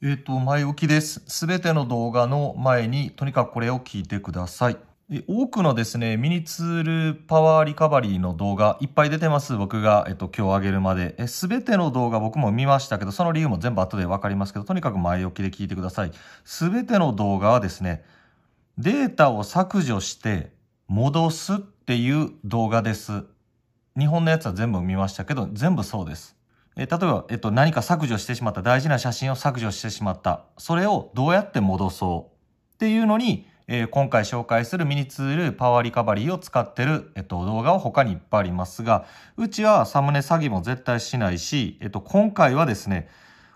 えっ、ー、と、前置きです。すべての動画の前に、とにかくこれを聞いてください。多くのですね、ミニツールパワーリカバリーの動画、いっぱい出てます。僕が、えっと、今日上げるまで。すべての動画僕も見ましたけど、その理由も全部後でわかりますけど、とにかく前置きで聞いてください。すべての動画はですね、データを削除して戻すっていう動画です。日本のやつは全部見ましたけど、全部そうです。えー、例えば、えっと、何か削除してしまった、大事な写真を削除してしまった、それをどうやって戻そうっていうのに、えー、今回紹介するミニツールパワーリカバリーを使ってる、えっと、動画は他にいっぱいありますが、うちはサムネ詐欺も絶対しないし、えっと、今回はですね、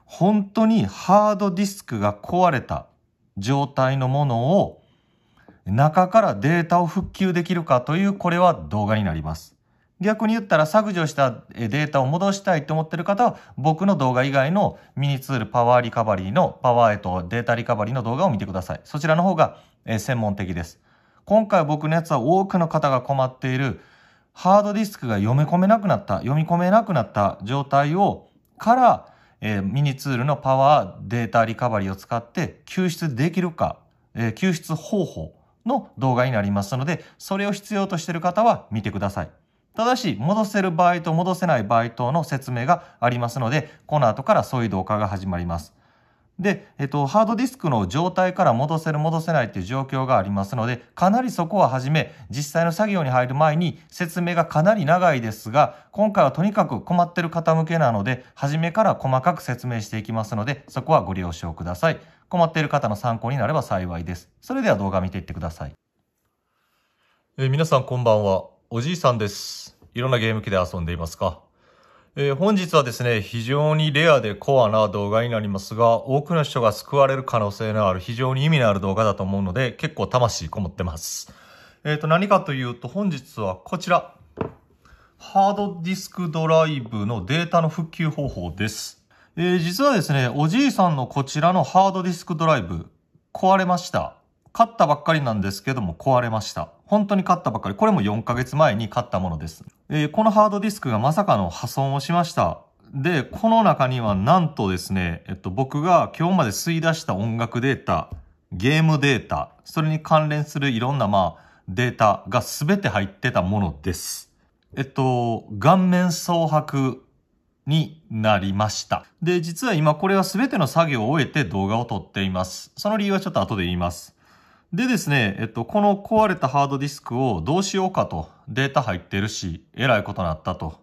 本当にハードディスクが壊れた状態のものを中からデータを復旧できるかというこれは動画になります。逆に言ったら削除したデータを戻したいと思ってる方は僕の動画以外のミニツールパワーリカバリーのパワーへとデータリカバリーの動画を見てください。そちらの方が専門的です。今回僕のやつは多くの方が困っているハードディスクが読み込めなくなった、読み込めなくなった状態をから、えミニツールのパワーデータリカバリーを使って救出できるか、え救出方法の動画になりますので、それを必要としている方は見てください。ただし、戻せる場合と戻せない場合等の説明がありますので、この後からそういう動画が始まります。で、えっと、ハードディスクの状態から戻せる戻せないっていう状況がありますので、かなりそこははじめ、実際の作業に入る前に説明がかなり長いですが、今回はとにかく困ってる方向けなので、初めから細かく説明していきますので、そこはご了承ください。困っている方の参考になれば幸いです。それでは動画見ていってください。え皆さんこんばんは。おじいさんです。いろんなゲーム機で遊んでいますか、えー、本日はですね、非常にレアでコアな動画になりますが、多くの人が救われる可能性のある非常に意味のある動画だと思うので、結構魂こもってます。えっ、ー、と、何かというと、本日はこちら。ハードディスクドライブのデータの復旧方法です。えー、実はですね、おじいさんのこちらのハードディスクドライブ、壊れました。買ったばっかりなんですけども、壊れました。本当に買ったばかり。これも4ヶ月前に買ったものです。えー、このハードディスクがまさかの破損をしました。で、この中にはなんとですね、えっと、僕が今日まで吸い出した音楽データ、ゲームデータ、それに関連するいろんな、まあ、データが全て入ってたものです。えっと、顔面蒼白になりました。で、実は今これは全ての作業を終えて動画を撮っています。その理由はちょっと後で言います。でですね、えっと、この壊れたハードディスクをどうしようかと、データ入ってるし、えらいことなったと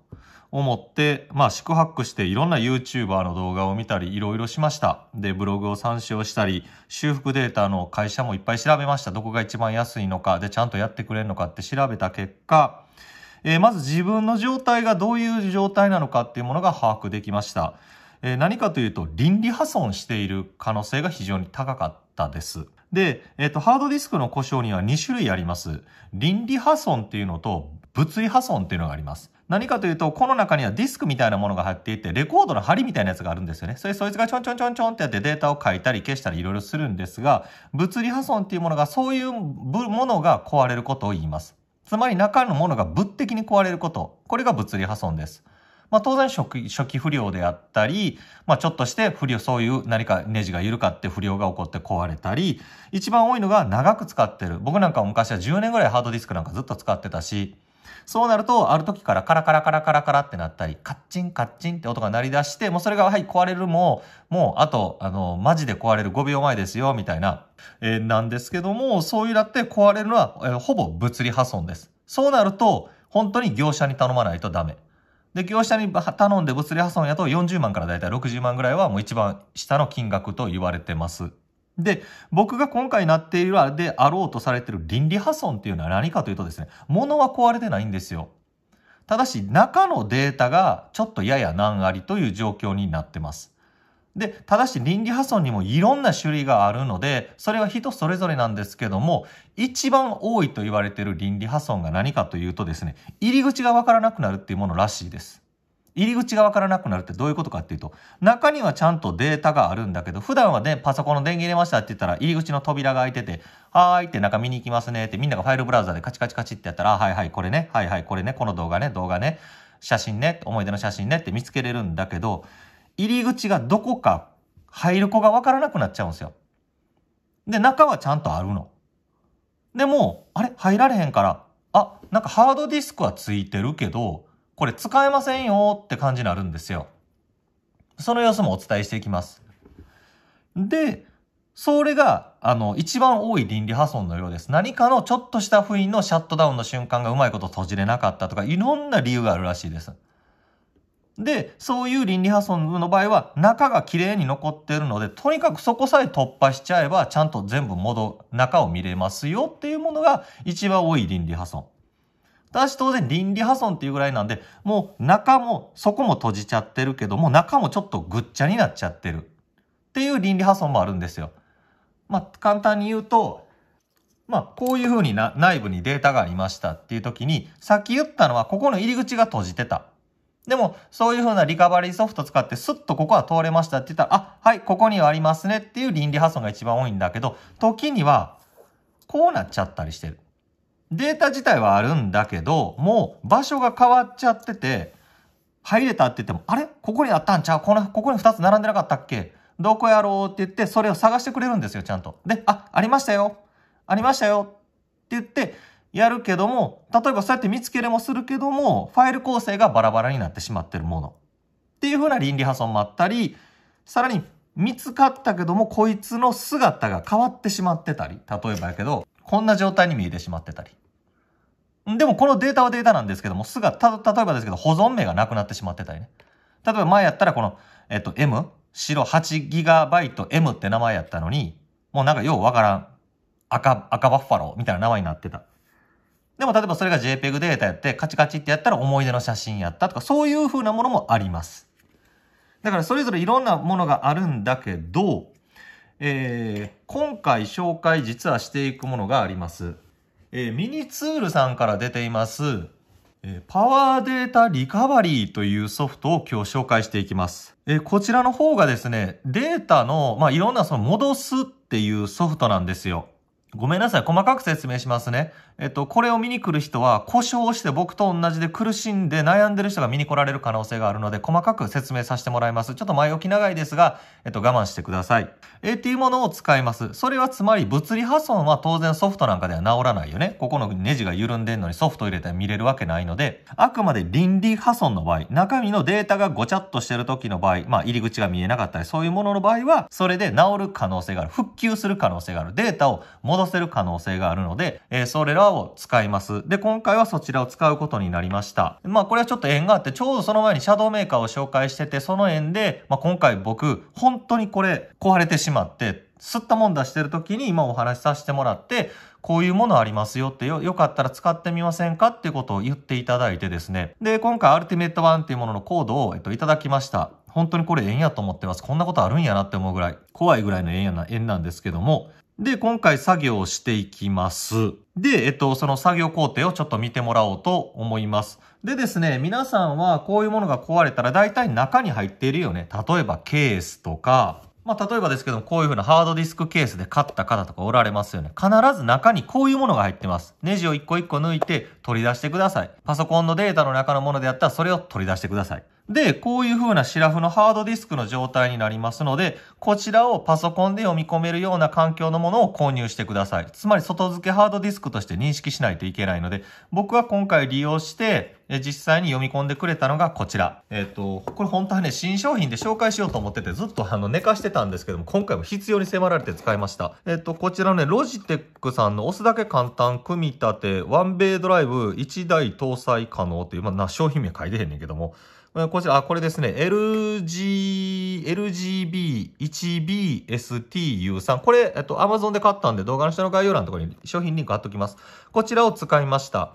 思って、まあ、四苦八苦していろんな YouTuber の動画を見たり、いろいろしました。で、ブログを参照したり、修復データの会社もいっぱい調べました。どこが一番安いのか、で、ちゃんとやってくれるのかって調べた結果、えー、まず自分の状態がどういう状態なのかっていうものが把握できました。えー、何かというと、倫理破損している可能性が非常に高かったです。で、えっと、ハードディスクの故障には2種類あります。倫理破損っていうのと、物理破損っていうのがあります。何かというと、この中にはディスクみたいなものが入っていて、レコードの針みたいなやつがあるんですよね。それ、そいつがちょんちょんちょんちょんってやってデータを書いたり消したりいろいろするんですが、物理破損っていうものが、そういうものが壊れることを言います。つまり中のものが物的に壊れること。これが物理破損です。まあ、当然初期、初期不良であったり、まあ、ちょっとして不良、そういう何かネジが緩かって不良が起こって壊れたり、一番多いのが長く使ってる。僕なんか昔は10年ぐらいハードディスクなんかずっと使ってたし、そうなると、ある時からカラカラカラカラカラってなったり、カッチンカッチンって音が鳴り出して、もうそれが、はい、壊れるも、もう、あと、あの、マジで壊れる5秒前ですよ、みたいな、えー、なんですけども、そういうだって壊れるのは、えー、ほぼ物理破損です。そうなると、本当に業者に頼まないとダメ。で、業者に頼んで物理破損やと40万からだいたい60万ぐらいはもう一番下の金額と言われてます。で、僕が今回なっているあれであろうとされている倫理破損っていうのは何かというとですね、物は壊れてないんですよ。ただし中のデータがちょっとやや難ありという状況になってます。で、ただし倫理破損にもいろんな種類があるので、それは人それぞれなんですけども、一番多いと言われている倫理破損が何かというとですね、入り口がわからなくなるっていうものらしいです。入り口がわからなくなるってどういうことかっていうと、中にはちゃんとデータがあるんだけど、普段はね、パソコンの電源入れましたって言ったら、入り口の扉が開いてて、はーいって中見に行きますねって、みんながファイルブラウザでカチカチカチってやったら、はいはい、これね、はいはい、これね、この動画ね、動画ね、写真ね、思い出の写真ねって見つけれるんだけど、入り口がどこか入る子がわからなくなっちゃうんですよ。で、中はちゃんとあるの。でも、あれ入られへんから、あ、なんかハードディスクはついてるけど、これ使えませんよって感じになるんですよ。その様子もお伝えしていきます。で、それが、あの、一番多い倫理破損のようです。何かのちょっとした不意のシャットダウンの瞬間がうまいこと閉じれなかったとか、いろんな理由があるらしいです。で、そういう倫理破損の場合は、中が綺麗に残ってるので、とにかくそこさえ突破しちゃえば、ちゃんと全部戻、中を見れますよっていうものが一番多い倫理破損。ただし当然倫理破損っていうぐらいなんで、もう中も、そこも閉じちゃってるけども、中もちょっとぐっちゃになっちゃってる。っていう倫理破損もあるんですよ。まあ、簡単に言うと、まあ、こういうふうにな内部にデータがありましたっていう時に、さっき言ったのはここの入り口が閉じてた。でも、そういう風なリカバリーソフト使って、スッとここは通れましたって言ったら、あ、はい、ここにはありますねっていう倫理破損が一番多いんだけど、時には、こうなっちゃったりしてる。データ自体はあるんだけど、もう場所が変わっちゃってて、入れたって言っても、あれここにあったんちゃうこの、ここに2つ並んでなかったっけどこやろうって言って、それを探してくれるんですよ、ちゃんと。で、あ、ありましたよ。ありましたよ。って言って、やるけども、例えばそうやって見つけれもするけども、ファイル構成がバラバラになってしまってるもの。っていうふうな倫理破損もあったり、さらに見つかったけども、こいつの姿が変わってしまってたり、例えばやけど、こんな状態に見えてしまってたり。でもこのデータはデータなんですけども、姿、例えばですけど、保存名がなくなってしまってたりね。例えば前やったらこの、えっと、M、白 8GB M って名前やったのに、もうなんかようわからん赤、赤バッファローみたいな名前になってた。でも例えばそれが JPEG データやってカチカチってやったら思い出の写真やったとかそういう風なものもあります。だからそれぞれいろんなものがあるんだけど、えー、今回紹介実はしていくものがあります。えー、ミニツールさんから出ています、えー、パワーデータリカバリーというソフトを今日紹介していきます。えー、こちらの方がですね、データの、まあ、いろんなその戻すっていうソフトなんですよ。ごめんなさい。細かく説明しますね。えっと、これを見に来る人は、故障して僕と同じで苦しんで悩んでる人が見に来られる可能性があるので、細かく説明させてもらいます。ちょっと前置き長いですが、えっと、我慢してください。えっていうものを使います。それはつまり、物理破損は当然ソフトなんかでは治らないよね。ここのネジが緩んでんのにソフト入れて見れるわけないので、あくまで倫理破損の場合、中身のデータがごちゃっとしてる時の場合、まあ、入り口が見えなかったり、そういうものの場合は、それで治る可能性がある。復旧する可能性がある。データを戻戻せる可能性があるので、えー、それらを使います。で、今回はそちらを使うことになりました。まあ、これはちょっと縁があって、ちょうどその前にシャドウメーカーを紹介してて、その縁で、まあ、今回僕、本当にこれ壊れてしまって、吸ったもん出してる時に今お話しさせてもらって、こういうものありますよってよ、よかったら使ってみませんかっていうことを言っていただいてですね。で、今回アルティメット1っていうもののコードを、えっと、いただきました。本当にこれ縁やと思ってます。こんなことあるんやなって思うぐらい、怖いぐらいの縁やな、縁なんですけども、で、今回作業をしていきます。で、えっと、その作業工程をちょっと見てもらおうと思います。でですね、皆さんはこういうものが壊れたら大体中に入っているよね。例えばケースとか、まあ、例えばですけども、こういう風なハードディスクケースで買った方とかおられますよね。必ず中にこういうものが入ってます。ネジを一個一個抜いて取り出してください。パソコンのデータの中のものであったらそれを取り出してください。で、こういう風なシラフのハードディスクの状態になりますので、こちらをパソコンで読み込めるような環境のものを購入してください。つまり外付けハードディスクとして認識しないといけないので、僕は今回利用して、実際に読み込んでくれたのがこちら。えっ、ー、と、これ本当はね、新商品で紹介しようと思ってて、ずっとあの寝かしてたんですけども、今回も必要に迫られて使いました。えっ、ー、と、こちらのね、ロジテックさんの押すだけ簡単組み立て、ワンベイドライブ1台搭載可能という、まあ、な商品名書いてへんねんけども、こちら、あ、これですね。LG、LGB1BSTU3。これ、えっと、Amazon で買ったんで、動画の下の概要欄のところに商品リンク貼っときます。こちらを使いました。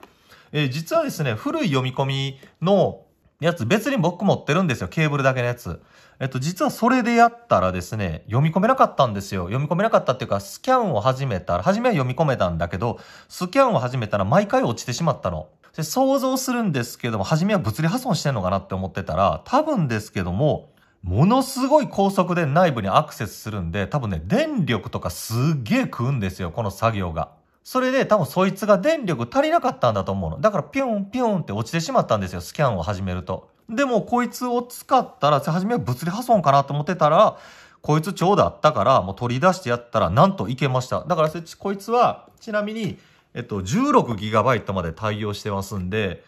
えー、実はですね、古い読み込みのやつ、別に僕持ってるんですよ。ケーブルだけのやつ。えっと、実はそれでやったらですね、読み込めなかったんですよ。読み込めなかったっていうか、スキャンを始めたら、初めは読み込めたんだけど、スキャンを始めたら毎回落ちてしまったの。で、想像するんですけども、初めは物理破損してんのかなって思ってたら、多分ですけども、ものすごい高速で内部にアクセスするんで、多分ね、電力とかすっげえ食うんですよ、この作業が。それで多分そいつが電力足りなかったんだと思うの。だからピュンピュンって落ちてしまったんですよ、スキャンを始めると。でもこいつを使ったら、初めは物理破損かなと思ってたら、こいつちょうどあったから、もう取り出してやったら、なんといけました。だから、こいつは、ちなみに、えっと、16GB まで対応してますんで、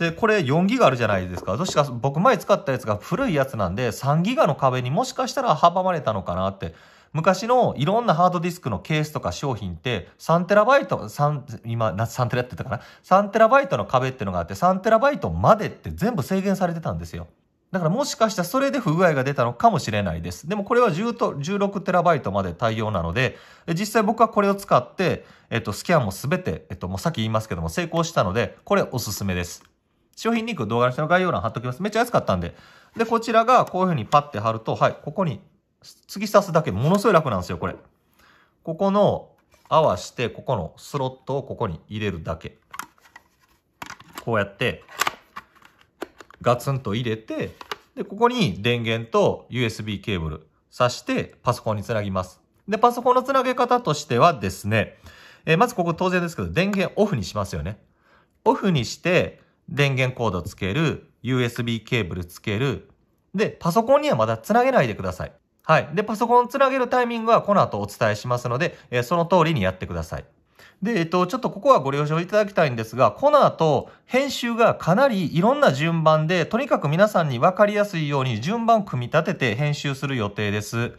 で、これ4ギガあるじゃないですか。ど確か僕前使ったやつが古いやつなんで、3ギガの壁にもしかしたら阻まれたのかなって。昔のいろんなハードディスクのケースとか商品って3テラバイト、3、今、3テラって言ったかな ?3 テラバイトの壁っていうのがあって、3テラバイトまでって全部制限されてたんですよ。だからもしかしたらそれで不具合が出たのかもしれないです。でもこれは10と 16TB まで対応なので、実際僕はこれを使って、えっと、スキャンも全て、えっと、もうさっき言いますけども成功したので、これおすすめです。商品リンク動画の下の概要欄貼っときます。めっちゃ安かったんで。で、こちらがこういうふうにパッて貼ると、はい、ここに突き刺すだけものすごい楽なんですよ、これ。ここの合わして、ここのスロットをここに入れるだけ。こうやって、ガツンと入れて、で、ここに電源と USB ケーブル挿してパソコンにつなぎます。で、パソコンのつなげ方としてはですね、えー、まずここ当然ですけど、電源オフにしますよね。オフにして、電源コードつける、USB ケーブルつける。で、パソコンにはまだつなげないでください。はい。で、パソコンつなげるタイミングはこの後お伝えしますので、えー、その通りにやってください。で、えっと、ちょっとここはご了承いただきたいんですが、この後、編集がかなりいろんな順番で、とにかく皆さんに分かりやすいように順番組み立てて編集する予定です。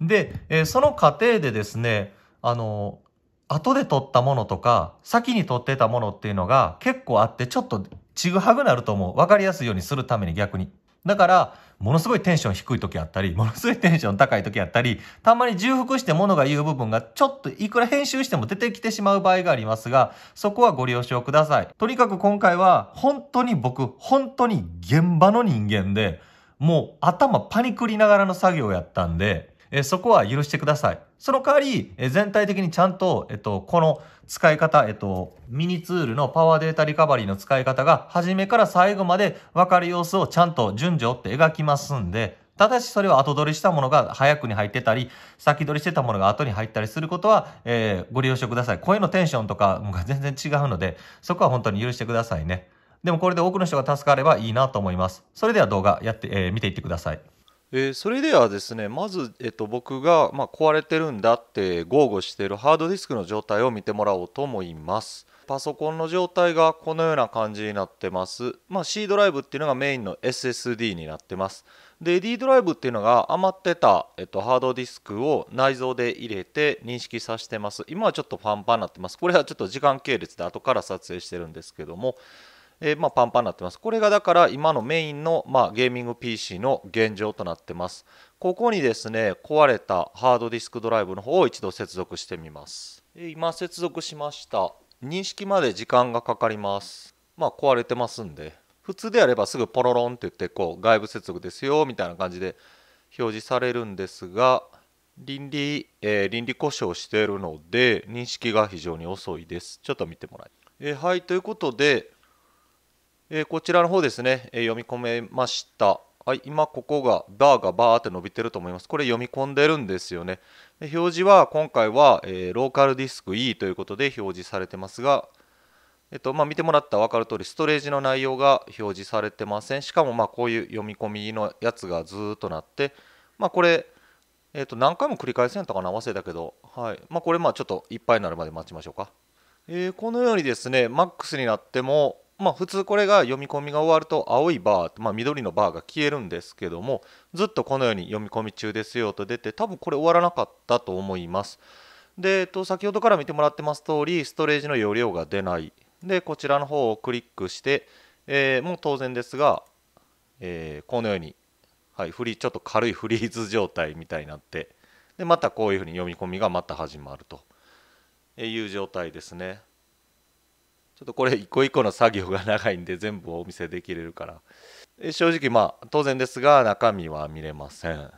で、えその過程でですね、あの、後で撮ったものとか、先に撮ってたものっていうのが結構あって、ちょっとちぐはぐなると思う。分かりやすいようにするために逆に。だから、ものすごいテンション低い時あったり、ものすごいテンション高い時あったり、たまに重複して物が言う部分がちょっといくら編集しても出てきてしまう場合がありますが、そこはご了承ください。とにかく今回は、本当に僕、本当に現場の人間で、もう頭パニクりながらの作業やったんで、えそこは許してください。その代わり、え全体的にちゃんと、えっと、この使い方、えっと、ミニツールのパワーデータリカバリーの使い方が、初めから最後まで分かる様子をちゃんと順序って描きますんで、ただしそれは後取りしたものが早くに入ってたり、先取りしてたものが後に入ったりすることは、えー、ご了承ください。声のテンションとかが全然違うので、そこは本当に許してくださいね。でもこれで多くの人が助かればいいなと思います。それでは動画やって、えー、見ていってください。えー、それではですねまず、えっと、僕が、まあ、壊れてるんだって豪語しているハードディスクの状態を見てもらおうと思いますパソコンの状態がこのような感じになってます、まあ、C ドライブっていうのがメインの SSD になってますで D ドライブっていうのが余ってた、えっと、ハードディスクを内蔵で入れて認識させてます今はちょっとパンパンになってますこれはちょっと時間系列で後から撮影してるんですけどもえー、まあ、パンパンになってます。これがだから今のメインの、まあ、ゲーミング PC の現状となってます。ここにですね、壊れたハードディスクドライブの方を一度接続してみます。今接続しました。認識まで時間がかかります。まあ壊れてますんで。普通であればすぐポロロンって言ってこう外部接続ですよみたいな感じで表示されるんですが倫理、えー、倫理故障しているので認識が非常に遅いです。ちょっと見てもらいえー、はいということでえー、こちらの方ですね、えー、読み込めました。はい、今ここがバーがバーって伸びてると思います。これ読み込んでるんですよね。で表示は今回は、えー、ローカルディスク E ということで表示されてますが、えっとまあ、見てもらったら分かる通りストレージの内容が表示されてません。しかもまあこういう読み込みのやつがずっとなって、まあ、これ、えっと、何回も繰り返せんとかなわせたけど、はいまあ、これまあちょっといっぱいになるまで待ちましょうか。えー、このようにですね、MAX になってもまあ、普通これが読み込みが終わると青いバー、まあ、緑のバーが消えるんですけどもずっとこのように読み込み中ですよと出て多分これ終わらなかったと思います。で、えっと、先ほどから見てもらってます通りストレージの容量が出ないでこちらの方をクリックして、えー、もう当然ですが、えー、このように、はい、フリちょっと軽いフリーズ状態みたいになってでまたこういうふうに読み込みがまた始まるという状態ですね。ちょっとこれ一個一個の作業が長いんで全部お見せできれるから正直まあ当然ですが中身は見れません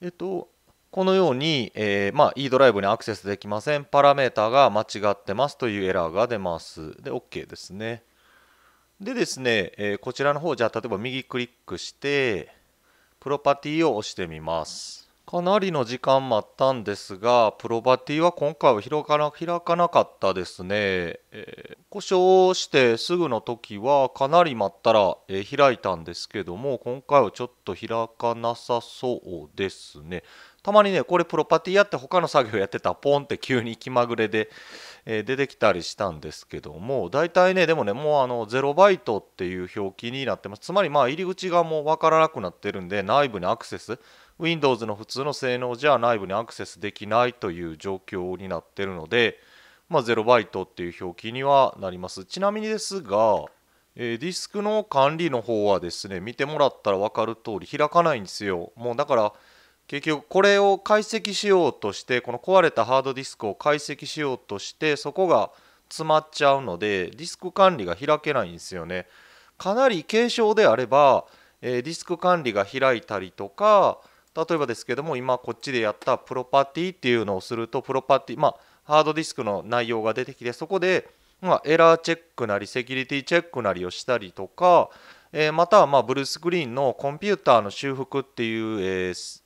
えっとこのように、えー、まあ、E ドライブにアクセスできませんパラメータが間違ってますというエラーが出ますで OK ですねでですね、えー、こちらの方じゃあ例えば右クリックしてプロパティを押してみますかなりの時間待ったんですが、プロバティは今回は開かな開かなかったですね、えー、故障してすぐの時はかなり待ったら、えー、開いたんですけども、今回はちょっと開かなさそうですね。たまにね、これプロパティやって他の作業やってたらポンって急に気まぐれでえ出てきたりしたんですけども大体ねでもねもうあの0バイトっていう表記になってますつまりまあ入り口がもう分からなくなってるんで内部にアクセス Windows の普通の性能じゃ内部にアクセスできないという状況になってるので、まあ、0バイトっていう表記にはなりますちなみにですが、えディスクの管理の方はですね見てもらったら分かる通り開かないんですよもうだから結局これを解析しようとしてこの壊れたハードディスクを解析しようとしてそこが詰まっちゃうのでディスク管理が開けないんですよねかなり軽症であれば、えディスク管理が開いたりとか例えばですけども今こっちでやったプロパティっていうのをするとプロパティまあハードディスクの内容が出てきてそこで、まあ、エラーチェックなりセキュリティチェックなりをしたりとか、えまたはまブルース・グリーンのコンピューターの修復っていう、えー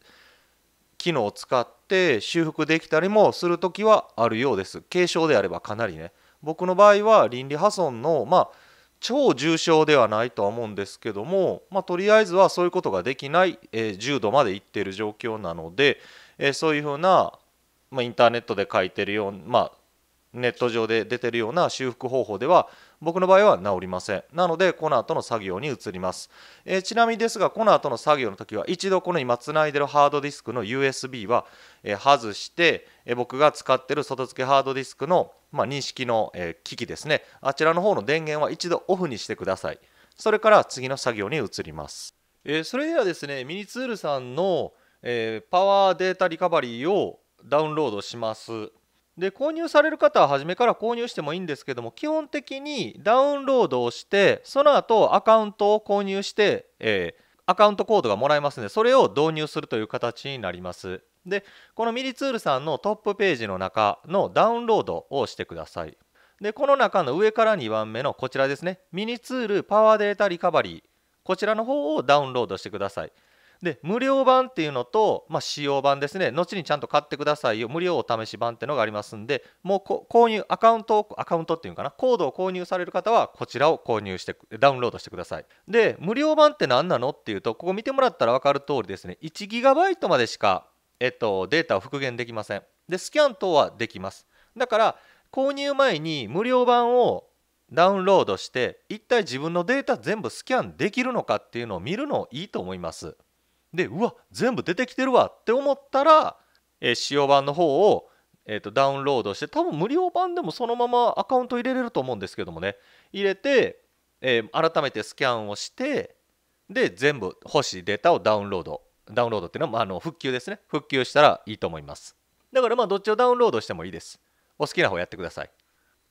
機能を使って修復できたりもする時はあるようです軽症であればかなりね僕の場合は倫理破損のまあ超重症ではないとは思うんですけども、まあ、とりあえずはそういうことができない、えー、重度までいっている状況なので、えー、そういうふうな、まあ、インターネットで書いてるような、まあ、ネット上で出てるような修復方法では僕の場合は治りませんなのでこの後の作業に移ります、えー、ちなみにですがこの後の作業の時は一度この今つないでるハードディスクの USB は、え外して、え僕が使ってる外付けハードディスクの、まあ、認識の、え機器ですねあちらの方の電源は一度オフにしてくださいそれから次の作業に移りますえー、それではですねミニツールさんの、えー、パワーデータリカバリーをダウンロードしますで購入される方は初めから購入してもいいんですけども基本的にダウンロードをしてその後アカウントを購入して、えー、アカウントコードがもらえますのでそれを導入するという形になりますでこのミリツールさんのトップページの中のダウンロードをしてくださいでこの中の上から2番目のこちらですねミニツールパワーデータリカバリーこちらの方をダウンロードしてくださいで無料版っていうのと、まあ、使用版ですね後にちゃんと買ってくださいよ無料お試し版っていうのがありますんでもう購入アカウントアカウントっていうかなコードを購入される方はこちらを購入してダウンロードしてくださいで無料版って何なのっていうとここ見てもらったら分かる通りですね1イトまでしか、えっと、データを復元できませんでスキャン等はできますだから購入前に無料版をダウンロードして一体自分のデータ全部スキャンできるのかっていうのを見るのいいと思いますでうわ全部出てきてるわって思ったら、えー、使用版の方を、えーと、ダウンロードして多分無料版でもそのままアカウント入れれると思うんですけどもね入れて、えー、改めてスキャンをしてで全部欲しいデータをダウンロードダウンロードっていうのは、あの復旧ですね復旧したらいいと思いますだからまあどっちをダウンロードしてもいいですお好きな方やってください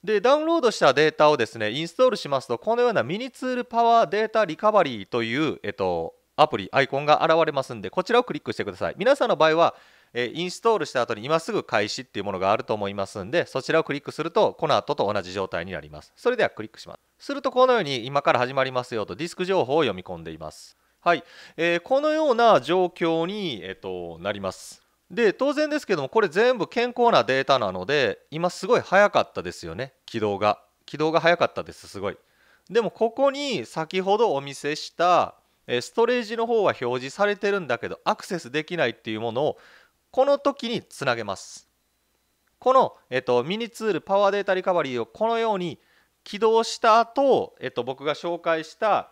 でダウンロードしたデータをですねインストールしますとこのようなミニツールパワーデータリカバリーという、えっと、アプリアイコンが現れますんでこちらをクリックしてください皆さんの場合はえインストールした後に今すぐ開始っていうものがあると思いますんで、そちらをクリックすると、この後と同じ状態になります。それではクリックします。すると、このように今から始まりますよとディスク情報を読み込んでいます。はい、えー、このような状況に、えーとなります。で、当然ですけども、これ全部健康なデータなので、今すごい早かったですよね、起動が。起動が早かったです、すごい。でも、ここに先ほどお見せしたストレージの方は表示されてるんだけどアクセスできないっていうものをこの時につなげますこの、えっと、ミニツールパワーデータリカバリーをこのように起動した後、えっと僕が紹介した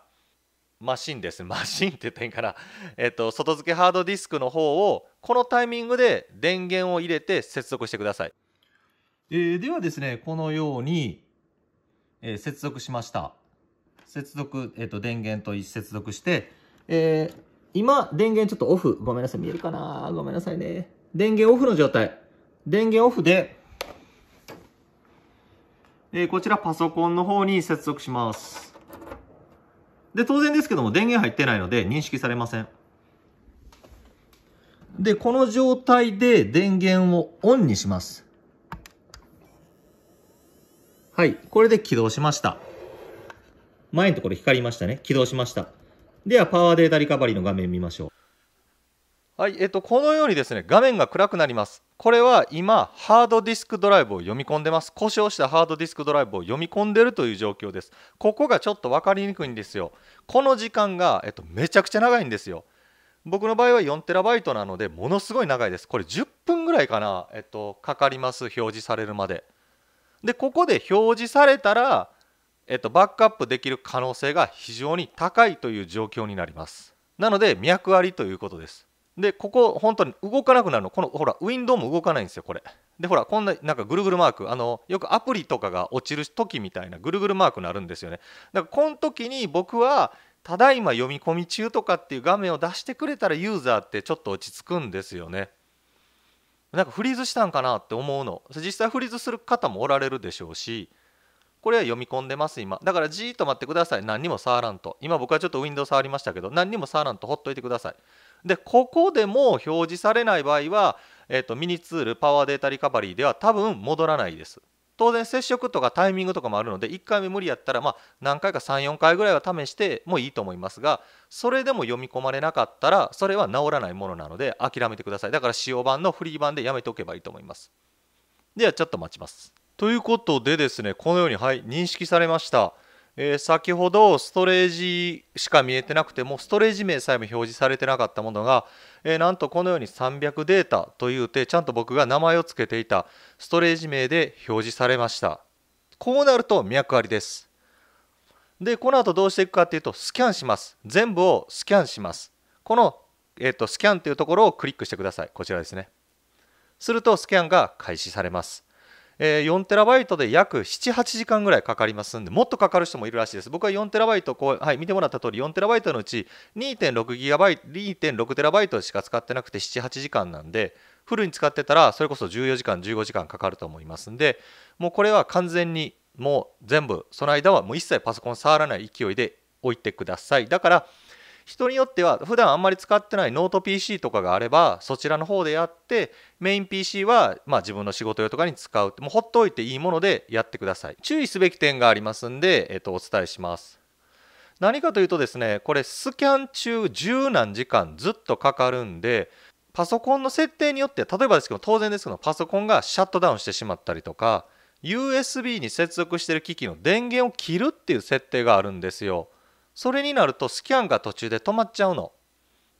マシンですマシンって言ったらいいかな、えっと、外付けハードディスクの方をこのタイミングで電源を入れて接続してください、えー、ではですねこのように、えー、接続しました接続、えっ、ー、と、電源と接続して、えー、今、電源ちょっとオフ。ごめんなさい、見えるかなごめんなさいね。電源オフの状態。電源オフで、えー、こちらパソコンの方に接続します。で、当然ですけども、電源入ってないので認識されません。で、この状態で電源をオンにします。はい、これで起動しました。前のところ光りましたね。起動しました。では、パワーデータリカバリーの画面見ましょう。はい、えっと、このようにですね、画面が暗くなります。これは今、ハードディスクドライブを読み込んでます。故障したハードディスクドライブを読み込んでるという状況です。ここがちょっと分かりにくいんですよ。この時間が、えっと、めちゃくちゃ長いんですよ。僕の場合は 4TB なので、ものすごい長いです。これ10分ぐらいかな、えっと、かかります、表示されるまで。で、ここで表示されたら、えっと、バックアップできる可能性が非常に高いという状況になります。なので、脈ありということです。で、ここ、本当に動かなくなるの。この、ほら、ウィンドウも動かないんですよ、これ。で、ほら、こんな、なんかぐるぐるマーク、あの、よくアプリとかが落ちる時みたいな、ぐるぐるマークになるんですよね。だから、この時に僕は、ただいま読み込み中とかっていう画面を出してくれたら、ユーザーってちょっと落ち着くんですよね。なんかフリーズしたんかなって思うの。実際フリーズする方もおられるでしょうし、これは読み込んでます今だからじーっと待ってください何にも触らんと今僕はちょっとウィンドウ触りましたけど何にも触らんとほっといてくださいでここでも表示されない場合は、えーと、ミニツールパワーデータリカバリーでは多分戻らないです当然接触とかタイミングとかもあるので1回目無理やったら、まあ、何回か34回ぐらいは試してもいいと思いますがそれでも読み込まれなかったらそれは治らないものなので諦めてくださいだから使用版のフリー版でやめておけばいいと思いますではちょっと待ちますということでですね、このように、はい、認識されました。えー、先ほどストレージしか見えてなくてもストレージ名さえも表示されてなかったものが、えー、なんとこのように300データというてちゃんと僕が名前を付けていたストレージ名で表示されましたこうなると脈ありですでこの後どうしていくかというとスキャンします全部をスキャンしますこの、えーとスキャンというところをクリックしてくださいこちらですねするとスキャンが開始されますえ4テラバイトで約7、8時間ぐらいかかりますんで、もっとかかる人もいるらしいです。僕は4テラバイト、こうはい、見てもらった通り、4テラバイトのうち2.6ギガバイト、2.6テラバイトしか使ってなくて7、8時間なんで、フルに使ってたら、それこそ14時間、15時間かかると思いますんで、もうこれは完全にもう全部、その間はもう一切パソコン触らない勢いで置いてください。だから、人によっては普段あんまり使ってないノート PC とかがあればそちらの方でやってメイン PC はま自分の仕事用とかに使うもうほっといていいものでやってください注意すべき点がありますんで、えっと、お伝えします何かというとですねこれスキャン中十何時間ずっとかかるんでパソコンの設定によって例えばですけど当然ですけどパソコンがシャットダウンしてしまったりとか USB に接続してる機器の電源を切るっていう設定があるんですよそれになるとスキャンが途中で止まっちゃうの。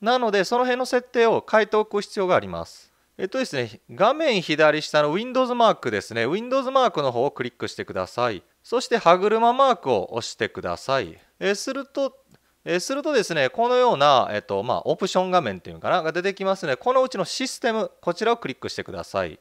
なのでその辺の設定を変えておく必要があります。えっとですね、画面左下の Windows マークですね、Windows マークの方をクリックしてください。そして歯車マークを押してください。えすると、えするとですね、このような、えっとまあ、オプション画面というのかな、が出てきますね。このうちのシステム、こちらをクリックしてください。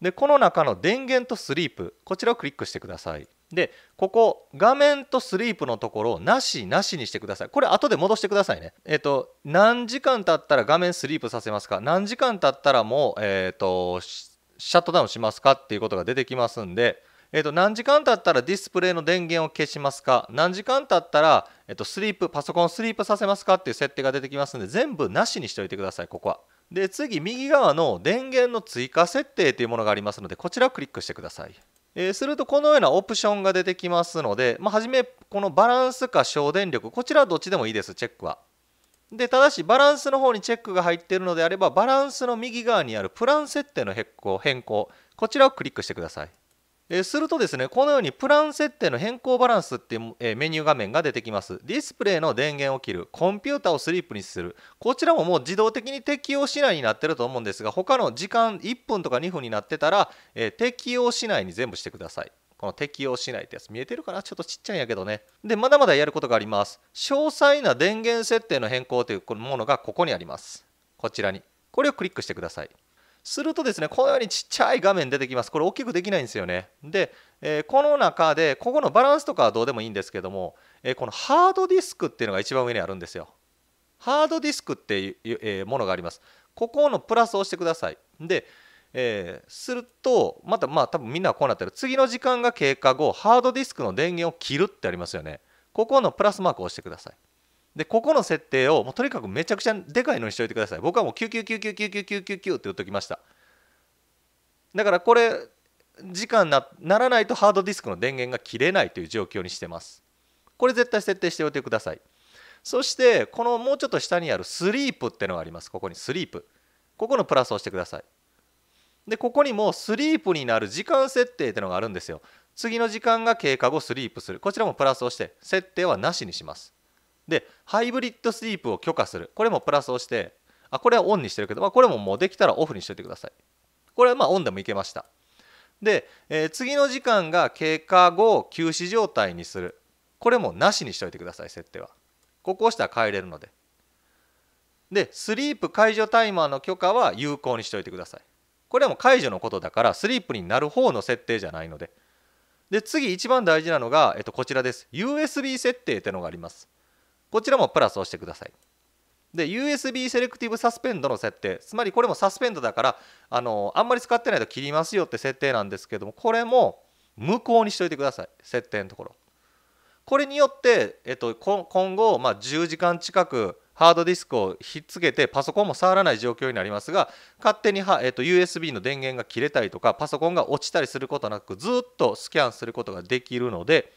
で、この中の電源とスリープ、こちらをクリックしてください。でここ画面とスリープのところをなしなしにしてくださいこれ後で戻してくださいねえっ、ー、と何時間経ったら画面スリープさせますか何時間経ったらもうえっ、ー、とシャットダウンしますかっていうことが出てきますんでえと何時間経ったらディスプレイの電源を消しますか何時間経ったら、えー、とスリープパソコンをスリープさせますかっていう設定が出てきますんで全部なしにしておいてくださいここはで次右側の電源の追加設定というものがありますのでこちらをクリックしてくださいえー、するとこのようなオプションが出てきますので、まあ、初めこのバランスか省電力こちらはどっちでもいいですチェックは。でただしバランスの方にチェックが入っているのであればバランスの右側にあるプラン設定の変更変更こちらをクリックしてください。えするとですね、このようにプラン設定の変更バランスっていう、えメニュー画面が出てきます。ディスプレイの電源を切る、コンピュータをスリープにする。こちらももう自動的に適用しないになってると思うんですが、他の時間1分とか2分になってたら、え適用しないに全部してください。この適用しないってやつ見えてるかなちょっとちっちゃいんやけどね。で、まだまだやることがあります。詳細な電源設定の変更というものがここにあります。こちらに。これをクリックしてください。するとですねこのようにちっちゃい画面出てきますこれ大きくできないんですよねで、えー、この中でここのバランスとかはどうでもいいんですけども、えー、このハードディスクっていうのが一番上にあるんですよハードディスクっていう、えー、ものがありますここのプラスを押してくださいで、えするとまたまあ多分みんなはこうなってる次の時間が経過後ハードディスクの電源を切るってありますよねここのプラスマークを押してくださいでここの設定をもうとにかくめちゃくちゃでかいのにしておいてください僕はもう9999999って打っておきましただからこれ時間なならないとハードディスクの電源が切れないという状況にしてますこれ絶対設定しておいてくださいそしてこのもうちょっと下にあるスリープってのがありますここにスリープここのプラスを押してくださいでここにもスリープになる時間設定ってのがあるんですよ次の時間が経過後スリープするこちらもプラスをして設定はなしにしますでハイブリッドスリープを許可するこれもプラスをしてあこれはオンにしてるけど、まあ、これももうできたらオフにしておいてくださいこれはまあオンでもいけましたで、えー、次の時間が経過後休止状態にするこれもなしにしておいてください設定はここを押したら変えれるのででスリープ解除タイマーの許可は有効にしておいてくださいこれはもう解除のことだからスリープになる方の設定じゃないのでで次一番大事なのが、えっと、こちらです USB 設定ってのがありますこちらもプラスをしてください。で、USB セレクティブサスペンドの設定、つまりこれもサスペンドだから、あのあんまり使ってないと切りますよって設定なんですけども、これも無効にしておいてください、設定のところ。これによって、えっと、今後、まあ、10時間近くハードディスクをひっつけてパソコンも触らない状況になりますが勝手には、えっと USB の電源が切れたりとかパソコンが落ちたりすることなくずっとスキャンすることができるので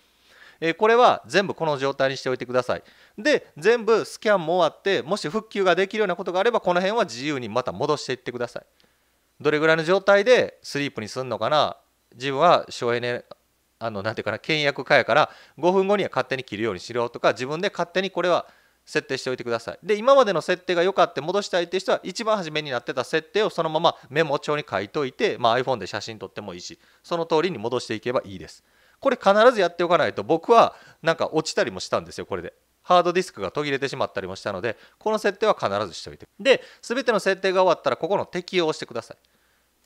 えこれは全部この状態にしておいてくださいで全部スキャンも終わってもし復旧ができるようなことがあればこの辺は自由にまた戻していってくださいどれぐらいの状態でスリープにすんのかな自分は省エネあのなていうかな倹約家やから5分後には勝手に切るようにしろとか自分で勝手にこれは設定しておいてくださいで今までの設定が良かった戻したいって人は一番初めになってた設定をそのままメモ帳に書いといて、まあ、iPhone で写真撮ってもいいしその通りに戻していけばいいですこれ必ずやっておかないと僕はなんか落ちたりもしたんですよこれで。ハードディスクが途切れてしまったりもしたのでこの設定は必ずしておいてで全ての設定が終わったらここの適用をしてください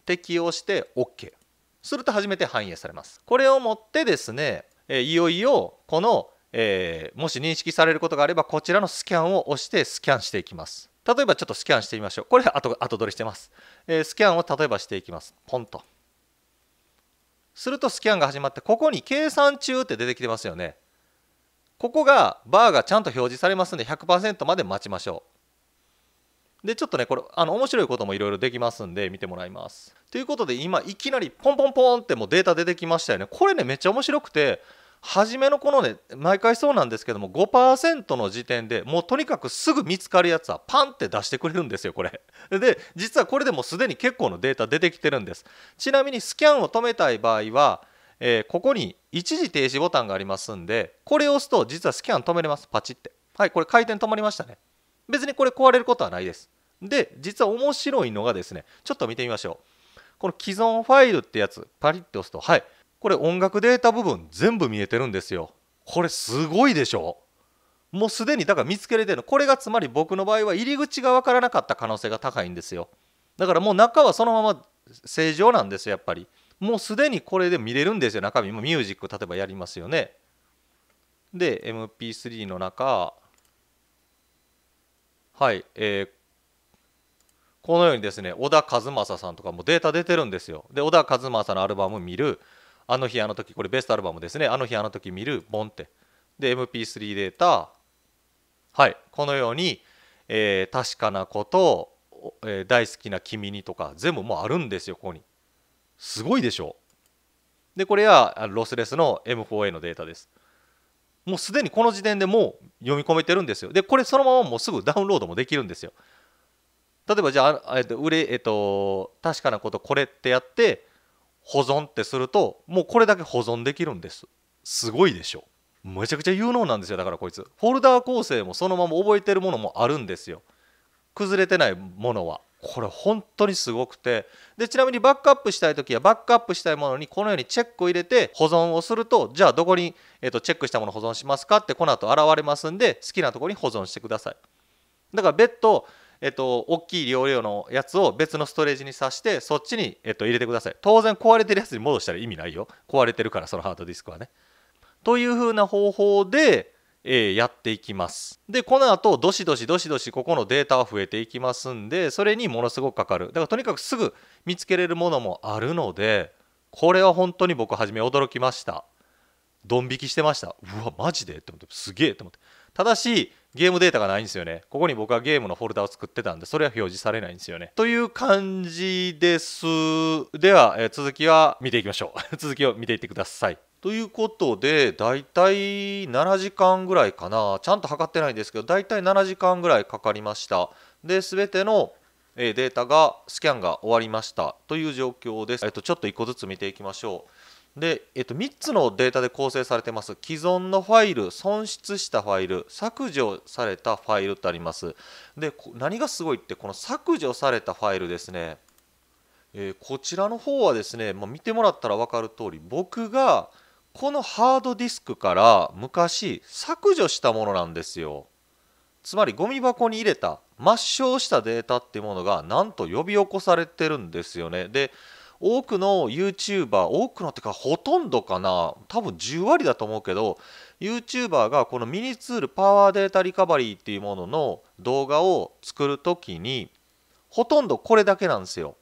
適用して OK すると初めて反映されますこれをもってですねいよいよこの、えー、もし認識されることがあればこちらのスキャンを押してスキャンしていきます例えばちょっとスキャンしてみましょうこれ後後取りしてます、えー、スキャンを例えばしていきますポンとするとスキャンが始まってここに計算中って出てきてますよねここがバーがちゃんと表示されますんで100%まで待ちましょうでちょっとねこれあの面白いこともいろいろできますんで見てもらいますということで今いきなりポンポンポンってもうデータ出てきましたよねこれねめっちゃ面白くて初めのこのね毎回そうなんですけども5%の時点でもうとにかくすぐ見つかるやつはパンって出してくれるんですよこれ で実はこれでもすでに結構のデータ出てきてるんですちなみにスキャンを止めたい場合は、えー、ここに一時停止ボタンがありますんでこれを押すと実はスキャン止めれますパチってはいこれ回転止まりましたね別にこれ壊れることはないですで実は面白いのがですねちょっと見てみましょうこの既存ファイルってやつパリッて押すとはいこれ音楽データ部分全部見えてるんですよ。これすごいでしょもうすでにだから見つけれてるの。これがつまり僕の場合は入り口が分からなかった可能性が高いんですよ。だからもう中はそのまま正常なんですよ、やっぱり。もうすでにこれで見れるんですよ、中身。もミュージック例えばやりますよね。で、MP3 の中、はい、えー、このようにですね、小田和正さんとかもデータ出てるんですよ。で、小田和正のアルバム見る。あの日あの時これベストアルバムですねあの日あの時見るボンってで MP3 データはいこのように、えー、確かなこと、えー、大好きな君にとか全部もうあるんですよここにすごいでしょでこれはロスレスの M4A のデータですもうすでにこの時点でもう読み込めてるんですよでこれそのままもうすぐダウンロードもできるんですよ例えばじゃあ、えっと、売れ、えっと、確かなことこれってやって、保存ってするともうこれだけ保存できるんですすごいでしょめちゃくちゃ有能なんですよだからこいつフォルダー構成もそのまま覚えてるものもあるんですよ崩れてないものはこれ本当にすごくてでちなみにバックアップしたい時はバックアップしたいものにこのようにチェックを入れて保存をするとじゃあどこに、えー、とチェックしたもの保存しますかってこの後現れますんで好きなとこに保存してくださいだから別途えっと、大きい容量のやつを別のストレージに挿して、そっちに、えっと、入れてください。当然、壊れてるやつに戻したら意味ないよ。壊れてるから、そのハードディスクはね。というふうな方法で、えー、やっていきます。で、この後、どしどしどしどし、ここのデータは増えていきますんで、それにものすごくかかる。だから、とにかくすぐ見つけれるものもあるので、これは本当に僕、初め驚きました。ドン引きしてました。うわ、マジでって思って、すげえって思って。ただし、ゲームデータがないんですよね。ここに僕はゲームのフォルダを作ってたんで、それは表示されないんですよね。という感じです。では、え続きは見ていきましょう。続きを見ていってください。ということで、だいたい7時間ぐらいかな。ちゃんと測ってないんですけど、だいたい7時間ぐらいかかりました。で、すべてのデータが、スキャンが終わりましたという状況です。えっと、ちょっと1個ずつ見ていきましょう。で、えっと、3つのデータで構成されてます。既存のファイル、損失したファイル、削除されたファイルってあります。で、何がすごいって、この削除されたファイルですね。えー、こちらの方はですね、まあ、見てもらったら分かる通り、僕がこのハードディスクから昔削除したものなんですよ。つまりゴミ箱に入れた抹消したデータっていうものがなんと呼び起こされてるんですよね。で多くの YouTuber 多くのってかほとんどかな多分10割だと思うけど YouTuber がこのミニツールパワーデータリカバリーっていうものの動画を作る時にほとんどこれだけなんですよ。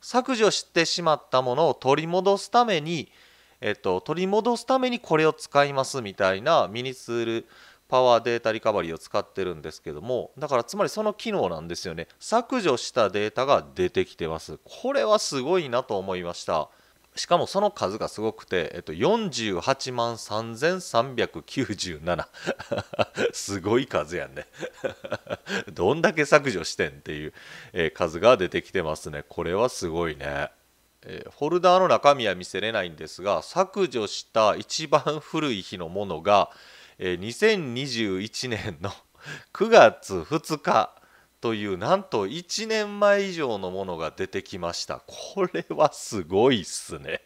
削除してしまったものを取り戻すために、えっと、取り戻すためにこれを使いますみたいなミニツールパワーデータリカバリーを使ってるんですけどもだからつまりその機能なんですよね削除したデータが出てきてますこれはすごいなと思いましたしかもその数がすごくて、えっと、48万3397 すごい数やんね どんだけ削除してんっていう、え数が出てきてますねこれはすごいねフォルダーの中身は見せれないんですが削除した一番古い日のものがえー、2021年の9月2日というなんと1年前以上のものが出てきましたこれはすごいっすね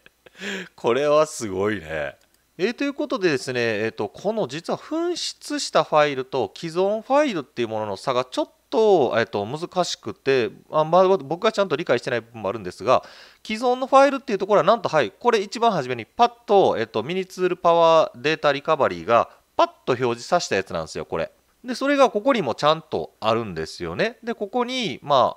これはすごいねえー、ということでですね、えーと、この実は紛失したファイルと既存ファイルっていうものの差がちょっとと,、えー、と難しくてあ、まあ、僕がちゃんと理解してない部分もあるんですが既存のファイルっていうところはなんとはいこれ一番初めにパッと,、えー、とミニツールパワーデータリカバリーがパッと表示させたやつなんですよこれでそれがここにもちゃんとあるんですよねでここにまあ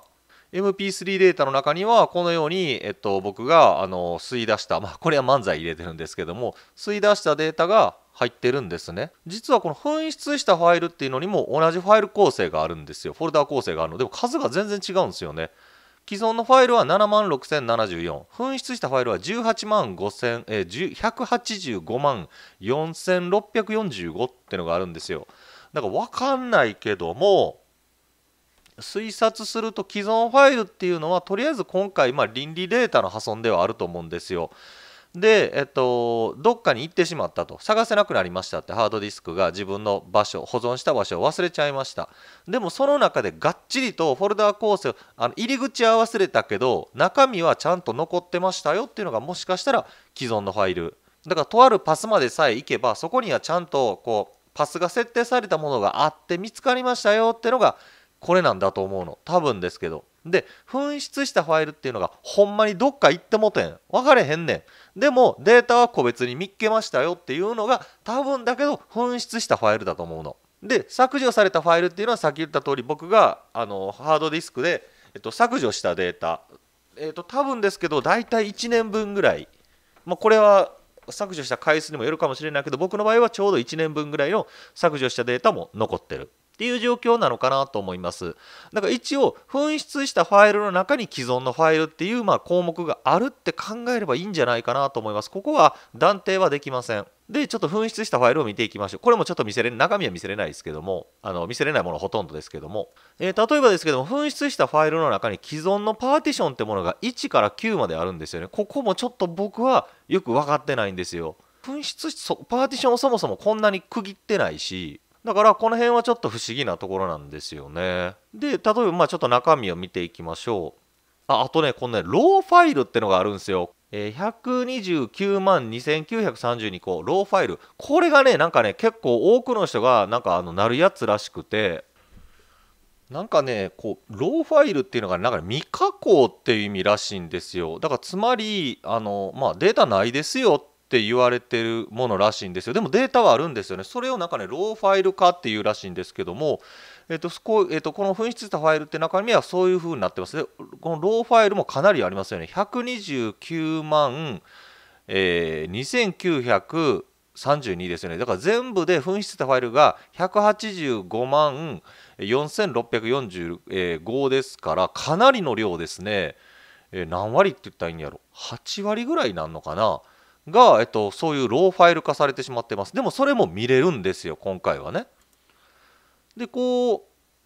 MP3 データの中にはこのように、えっと、僕があの吸い出した、まあ、これは漫才入れてるんですけども吸い出したデータが入ってるんですね実はこの紛失したファイルっていうのにも同じファイル構成があるんですよフォルダ構成があるのでも数が全然違うんですよね既存のファイルは7万6074紛失したファイルは18万5000、えー、185万4645ってのがあるんですよだから分かんないけども推察すると既存ファイルっていうのはとりあえず今回、まあ、倫理データの破損ではあると思うんですよで、えっと、どっかに行ってしまったと探せなくなりましたってハードディスクが自分の場所保存した場所を忘れちゃいましたでもその中でがっちりとフォルダー構成あの入り口は忘れたけど中身はちゃんと残ってましたよっていうのがもしかしたら既存のファイルだからとあるパスまでさえ行けばそこにはちゃんとこうパスが設定されたものがあって見つかりましたよってのがこれなんだと思うの多分ですけどで紛失したファイルっていうのがほんまにどっか行ってもてん分かれへんねんでもデータは個別に見っけましたよっていうのが多分だけど紛失したファイルだと思うので削除されたファイルっていうのはさっき言った通り僕があのハードディスクで、えっと、削除したデータえっと多分ですけど大体1年分ぐらい、まあ、これは削除した回数にもよるかもしれないけど僕の場合はちょうど1年分ぐらいの削除したデータも残ってるっていう状況なのかなと思います。だから一応紛失したファイルの中に既存のファイルっていうまあ項目があるって考えればいいんじゃないかなと思います。ここは断定はできません。で、ちょっと紛失したファイルを見ていきましょう。これもちょっと見せれ、中身は見せれないですけども、あの見せれないものほとんどですけども、えー、例えばですけども、紛失したファイルの中に既存のパーティションってものが1から9まであるんですよね。ここもちょっと僕はよく分かってないんですよ。紛失パーティションをそもそもこんなに区切ってないし、だからこの辺はちょっと不思議なところなんですよね。で、例えばまあちょっと中身を見ていきましょう。ああとね、このね、ローファイルってのがあるんですよ。えー、129万2932個、ローファイル。これがね、なんかね、結構多くの人がなんかあのなるやつらしくて、なんかね、こう、ローファイルっていうのが、なんか未加工っていう意味らしいんですよ。だからつまり、あの、まあ、データないですよっって言われてるものらしいんですよでもデータはあるんですよねそれをなんかねローファイル化っていうらしいんですけどもえっ、とこ、えっ、とこの紛失したファイルって中身はそういう風になってますでこのローファイルもかなりありますよね129万、えー、2932ですよねだから全部で紛失したファイルが185万4645ですからかなりの量ですね、え何割って言ったらいいんやろ8割ぐらいなんのかなが、えっと、そういうローファイル化されてしまってます。でもそれも見れるんですよ、今回はね。で、こう、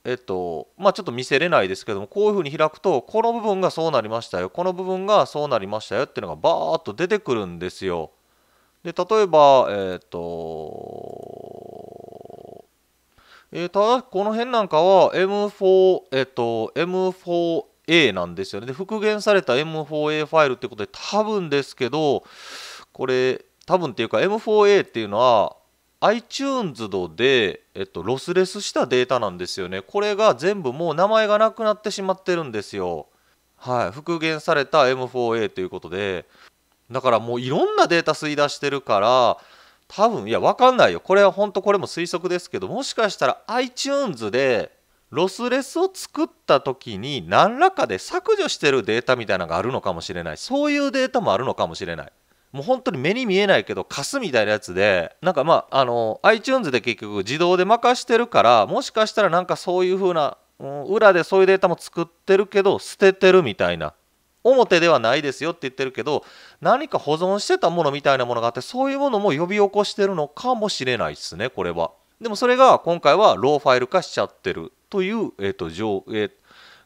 えっと、まあちょっと見せれないですけども、こういうふうに開くと、この部分がそうなりましたよ、この部分がそうなりましたよっていうのがバーッと出てくるんですよ。で、例えば、えっと、えー、ただ、この辺なんかは M4、えっと、M4A なんですよね。で、復元された M4A ファイルってことで多分ですけど、これ多分っていうか M4A っていうのは iTunes 度で、えっと、ロスレスしたデータなんですよね。これが全部もう名前がなくなってしまってるんですよ。はい。復元された M4A ということで。だからもういろんなデータ吸い出してるから、多分、いや、わかんないよ。これは本当これも推測ですけど、もしかしたら iTunes でロスレスを作った時に何らかで削除してるデータみたいなのがあるのかもしれない。そういうデータもあるのかもしれない。もう本当に目に見えないけど貸すみたいなやつでなんかまああの iTunes で結局自動で任してるからもしかしたらなんかそういう風な、うん、裏でそういうデータも作ってるけど捨ててるみたいな表ではないですよって言ってるけど何か保存してたものみたいなものがあってそういうものも呼び起こしてるのかもしれないですねこれはでもそれが今回はローファイル化しちゃってるという、えーと上えー、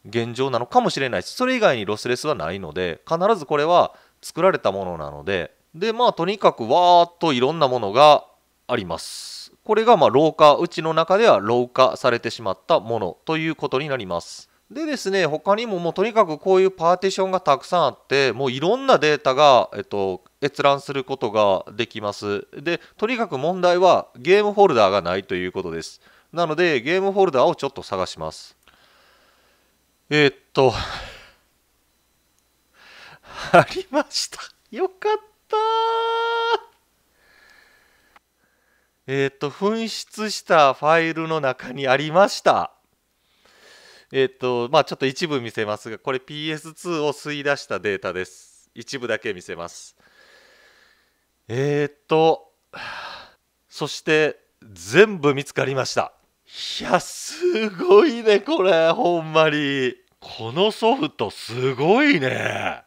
現状なのかもしれないしそれ以外にロスレスはないので必ずこれは作られたものなのででまあとにかくわーっといろんなものがありますこれがまあ老化うちの中では老化されてしまったものということになりますでですね他にももうとにかくこういうパーティションがたくさんあってもういろんなデータが、えっと、閲覧することができますでとにかく問題はゲームフォルダーがないということですなのでゲームフォルダーをちょっと探しますえー、っとありましたよかったえっ、ー、と紛失したファイルの中にありましたえっ、ー、とまあちょっと一部見せますがこれ PS2 を吸い出したデータです一部だけ見せますえっ、ー、とそして全部見つかりましたいやすごいねこれほんまにこのソフトすごいね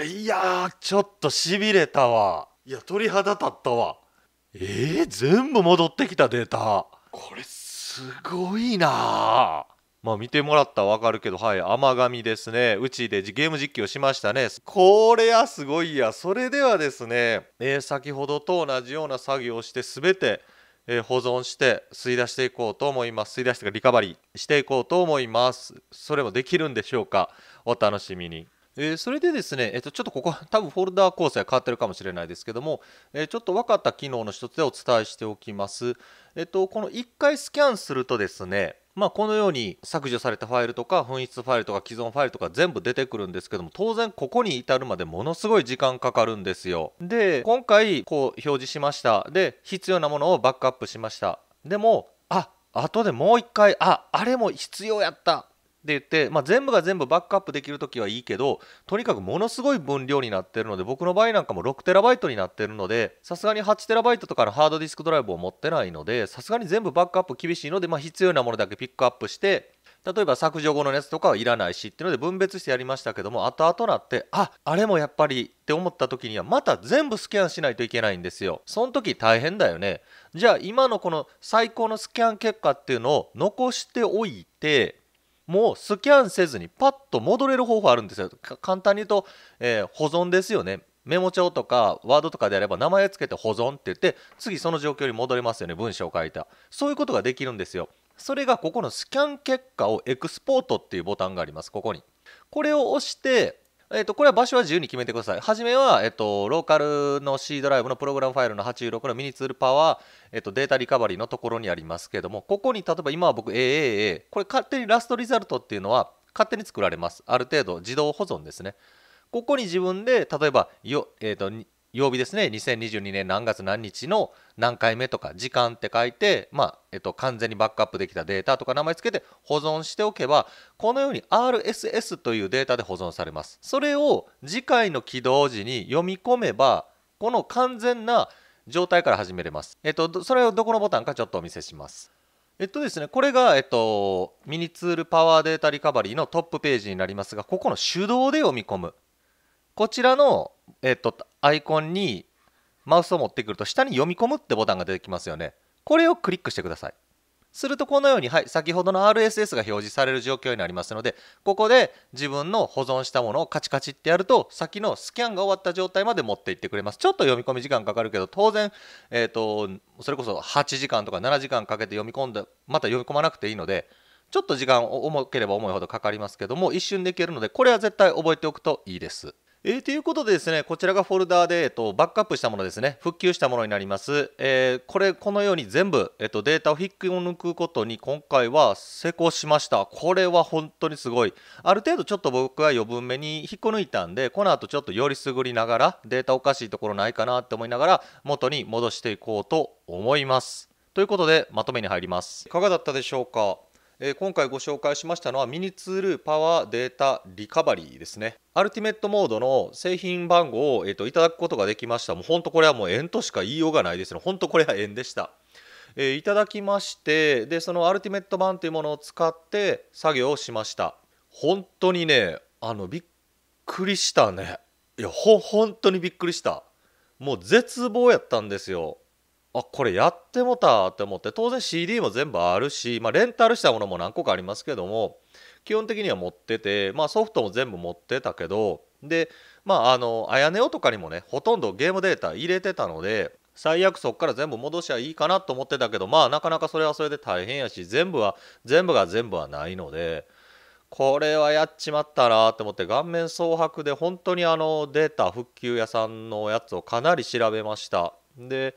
いやちょっとしびれたわいや鳥肌立ったわえー、全部戻ってきたデータこれすごいなまあ見てもらったらわかるけどはい甘神ですねうちでゲーム実況しましたねこれはすごいやそれではですね、えー、先ほどと同じような作業をして全てえ保存して吸い出していこうと思います吸い出してリカバリーしていこうと思いますそれもできるんでしょうかお楽しみにえー、それでですね、えー、とちょっとここ 多分フォルダー構成は変わってるかもしれないですけども、えー、ちょっと分かった機能の一つでお伝えしておきます。えっ、ー、と、この1回スキャンするとですね、まあ、このように削除されたファイルとか紛失ファイルとか既存ファイルとか全部出てくるんですけども当然ここに至るまでものすごい時間かかるんですよで今回こう表示しましたで必要なものをバックアップしましたでもあ後でもう一回ああれも必要やったで言って、まあ、全部が全部バックアップできるときはいいけどとにかくものすごい分量になってるので僕の場合なんかも 6TB になってるのでさすがに 8TB とかのハードディスクドライブを持ってないのでさすがに全部バックアップ厳しいので、まあ、必要なものだけピックアップして例えば削除後のやつとかはいらないしっていうので分別してやりましたけども後々なってああれもやっぱりって思った時にはまた全部スキャンしないといけないんですよその時大変だよねじゃあ今のこの最高のスキャン結果っていうのを残しておいてもうスキャンせずにパッと戻れる方法あるんですよ簡単に言うと、えー、保存ですよねメモ帳とかワードとかであれば名前を付けて保存って言って次その状況に戻れますよね文章を書いたそういうことができるんですよそれがここのスキャン結果をエクスポートっていうボタンがありますここにこれを押してえっ、ー、と、これは場所は自由に決めてください。はじめは、えっ、ー、と、ローカルの C ドライブのプログラムファイルの86のミニツールパワー、えっ、ー、と、データリカバリーのところにありますけども、ここに例えば今は僕 AAA、これ勝手にラストリザルトっていうのは勝手に作られます。ある程度自動保存ですね。ここに自分で、例えば、よえっ、と、曜日ですね2022年何月何日の何回目とか時間って書いて、まあえっと、完全にバックアップできたデータとか名前つけて保存しておけばこのように RSS というデータで保存されますそれを次回の起動時に読み込めばこの完全な状態から始めれます、えっと、それをどこのボタンかちょっとお見せしますえっとですね、これが、えっと、ミニツールパワーデータリカバリーのトップページになりますが、ここの手動で読み込む。こちらのえっ、と、アイコンにマウスを持ってくると下に読み込むってボタンが出てきますよね。これをクリックしてください。するとこのように、はい、先ほどの RSS が表示される状況になりますので、ここで自分の保存したものをカチカチってやると、先のスキャンが終わった状態まで持っていってくれます。ちょっと読み込み時間かかるけど、当然、えーとそれこそ8時間とか7時間かけて読み込んで、また読み込まなくていいので、ちょっと時間重ければ重いほどかかりますけども、一瞬でいけるので、これは絶対覚えておくといいです。えー、ということでですね、こちらがフォルダーで、えっと、バックアップしたものですね、復旧したものになります。えー、これ、このように全部、えっと、データを引っを抜くことに今回は成功しました。これは本当にすごい。ある程度ちょっと僕は余分目に引っこ抜いたんで、この後ちょっとよりすぐりながら、データおかしいところないかなって思いながら、元に戻していこうと思います。ということで、まとめに入ります。いかがだったでしょうかえ今回ご紹介しましたのはミニツールパワーデータリカバリーですね。アルティメットモードの製品番号を、えー、といただくことができました。もう本当これはもう円としか言いようがないですね。本当これは円でした。えー、いただきましてでそのアルティメット版というものを使って作業をしました本当にねあのびっくりしたねいやほ本当にびっくりしたもう絶望やったんですよあこれやってもたって思って当然 CD も全部あるし、まあ、レンタルしたものも何個かありますけども基本的には持ってて、まあ、ソフトも全部持ってたけどでまああのあやねおとかにもねほとんどゲームデータ入れてたので最悪そこから全部戻しゃいいかなと思ってたけどまあなかなかそれはそれで大変やし全部は全部が全部はないのでこれはやっちまったなって思って顔面蒼白で本当にあのデータ復旧屋さんのやつをかなり調べましたで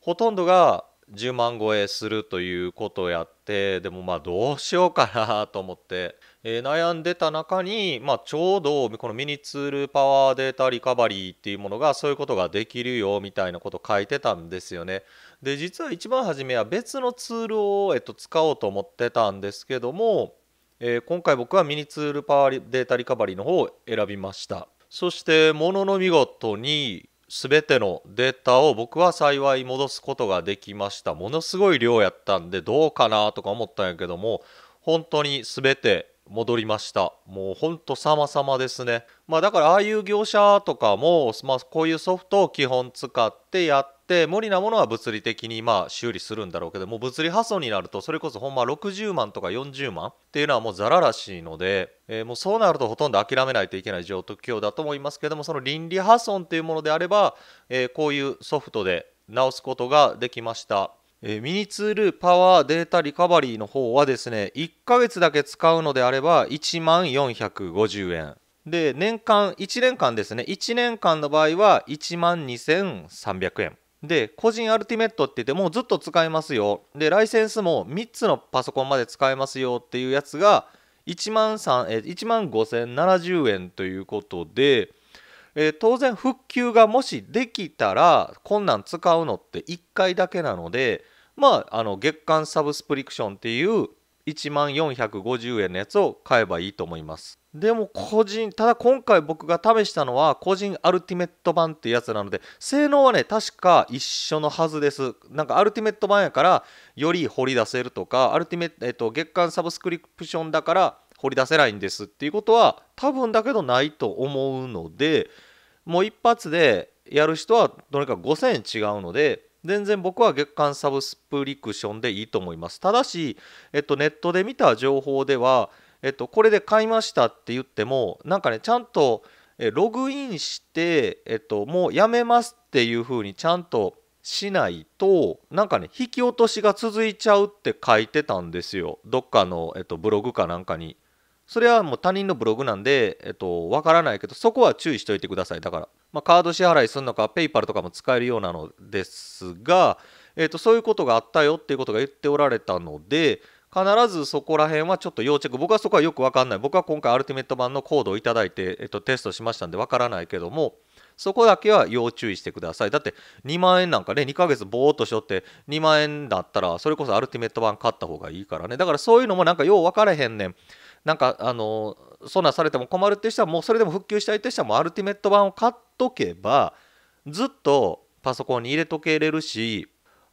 ほとんどが10万超えするということをやってでもまあどうしようかなと思って、えー、悩んでた中に、まあ、ちょうどこのミニツールパワーデータリカバリーっていうものがそういうことができるよみたいなこと書いてたんですよね。で実は一番初めは別のツールを、えっと、使おうと思ってたんですけども、えー、今回僕はミニツールパワーデータリカバリーの方を選びました。そしてものの見事に全てのデータを僕は幸い戻すことができましたものすごい量やったんでどうかなとか思ったんやけども本当に全て戻りましたもうほんと様々ですねまあだからああいう業者とかも、まあ、こういうソフトを基本使ってやって無理なものは物理的にまあ修理するんだろうけどもう物理破損になるとそれこそほんま60万とか40万っていうのはもうザラらしいので、えー、もうそうなるとほとんど諦めないといけない状況だと思いますけどもその倫理破損っていうものであれば、えー、こういうソフトで直すことができましたえー、ミニツールパワーデータリカバリーの方はですね1ヶ月だけ使うのであれば1万450円で年間1年間ですね1年間の場合は1万2300円で個人アルティメットって言ってもうずっと使えますよでライセンスも3つのパソコンまで使えますよっていうやつが1万万5070円ということでえー、当然復旧がもしできたらこんなん使うのって1回だけなのでまああの月間サブスプリクションっていう1万450円のやつを買えばいいと思いますでも個人ただ今回僕が試したのは個人アルティメット版っていうやつなので性能はね確か一緒のはずですなんかアルティメット版やからより掘り出せるとかアルティメット、えっと、月間サブスクリプションだから掘り出せないんですっていうことは多分だけどないと思うのでもう一発でやる人はどれか5000円違うので全然僕は月間サブスプリクションでいいと思いますただし、えっと、ネットで見た情報では、えっと、これで買いましたって言ってもなんかねちゃんとログインして、えっと、もうやめますっていうふうにちゃんとしないとなんかね引き落としが続いちゃうって書いてたんですよどっかの、えっと、ブログかなんかにそれはもう他人のブログなんで、えっと、わからないけど、そこは注意しておいてください。だから、まあ、カード支払いするのか、ペイパルとかも使えるようなのですが、えっと、そういうことがあったよっていうことが言っておられたので、必ずそこら辺はちょっと要チェック僕はそこはよくわかんない僕は今回アルティメット版のコードをいただいて、えっと、テストしましたんでわからないけどもそこだけは要注意してくださいだって2万円なんかね2ヶ月ぼーっとしとって2万円だったらそれこそアルティメット版買った方がいいからねだからそういうのもなんかよう分からへんねんなんかあのそんなされても困るっていう人はもうそれでも復旧したいっていう人はもうアルティメット版を買っとけばずっとパソコンに入れとけれるし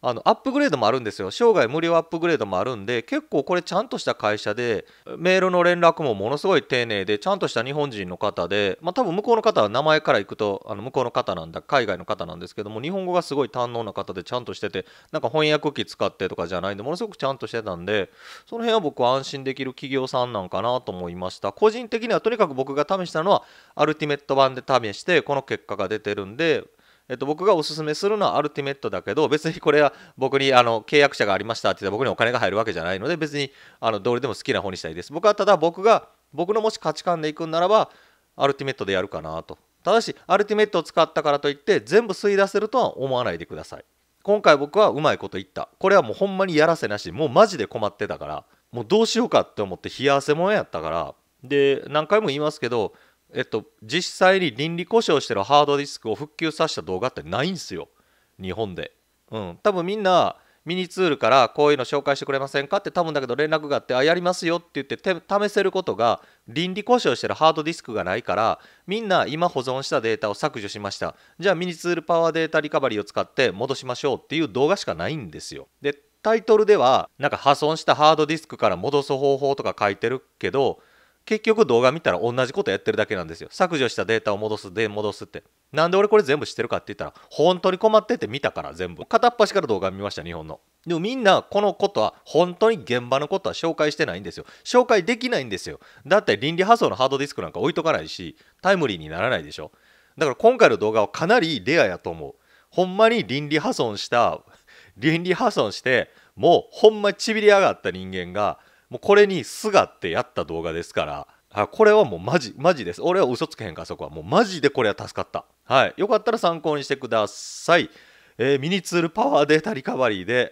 あのアップグレードもあるんですよ生涯無料アップグレードもあるんで結構これちゃんとした会社でメールの連絡もものすごい丁寧でちゃんとした日本人の方で、まあ、多分向こうの方は名前からいくとあの向こうの方なんだ海外の方なんですけども日本語がすごい堪能な方でちゃんとしててなんか翻訳機使ってとかじゃないんでものすごくちゃんとしてたんでその辺は僕は安心できる企業さんなんかなと思いました個人的にはとにかく僕が試したのはアルティメット版で試してこの結果が出てるんでえっと、僕がおすすめするのはアルティメットだけど、別にこれは僕にあの契約者がありましたって言ったら僕にお金が入るわけじゃないので、別にあのどれでも好きな方にしたいです。僕はただ僕が、僕のもし価値観で行くんならば、アルティメットでやるかなと。ただし、アルティメットを使ったからといって、全部吸い出せるとは思わないでください。今回僕はうまいこと言った。これはもうほんまにやらせなし、もうマジで困ってたから、もうどうしようかって思って冷や汗もんやったから、で、何回も言いますけど、えっと、実際に倫理故障してるハードディスクを復旧させた動画ってないんですよ日本で、うん、多分みんなミニツールからこういうの紹介してくれませんかって多分だけど連絡があってあやりますよって言って試せることが倫理故障してるハードディスクがないからみんな今保存したデータを削除しましたじゃあミニツールパワーデータリカバリーを使って戻しましょうっていう動画しかないんですよでタイトルではなんか破損したハードディスクから戻す方法とか書いてるけど結局動画見たら同じことやってるだけなんですよ。削除したデータを戻す、で、戻すって。なんで俺これ全部知ってるかって言ったら、本当に困ってて見たから全部。片っ端から動画見ました、日本の。でもみんなこのことは本当に現場のことは紹介してないんですよ。紹介できないんですよ。だって倫理破損のハードディスクなんか置いとかないし、タイムリーにならないでしょ。だから今回の動画はかなりレアやと思う。ほんまに倫理破損した、倫理破損して、もうほんまちびり上がった人間が、もうこれにすがってやった動画ですからはい、これはもうマジ、マジです。俺は嘘つけへんかそこは。もうマジでこれは助かった。はい。よかったら参考にしてください。えー、ミニツールパワーデータリカバリーで、